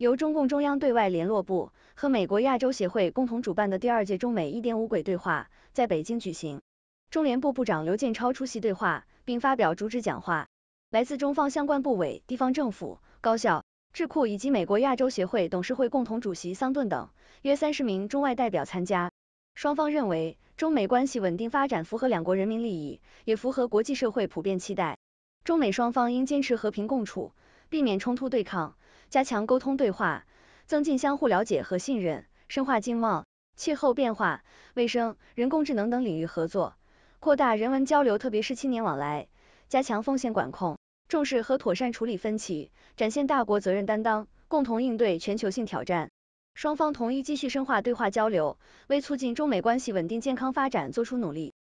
由中共中央对外联络部和美国亚洲协会共同主办的第二届中美一点五轨对话在北京举行。中联部部长刘建超出席对话，并发表主旨讲话。来自中方相关部委、地方政府、高校、智库以及美国亚洲协会董事会共同主席桑顿等约三十名中外代表参加。双方认为，中美关系稳定发展符合两国人民利益，也符合国际社会普遍期待。中美双方应坚持和平共处。避免冲突对抗，加强沟通对话，增进相互了解和信任，深化经贸、气候变化、卫生、人工智能等领域合作，扩大人文交流，特别是青年往来，加强风险管控，重视和妥善处理分歧，展现大国责任担当，共同应对全球性挑战。双方同意继续深化对话交流，为促进中美关系稳定健康发展作出努力。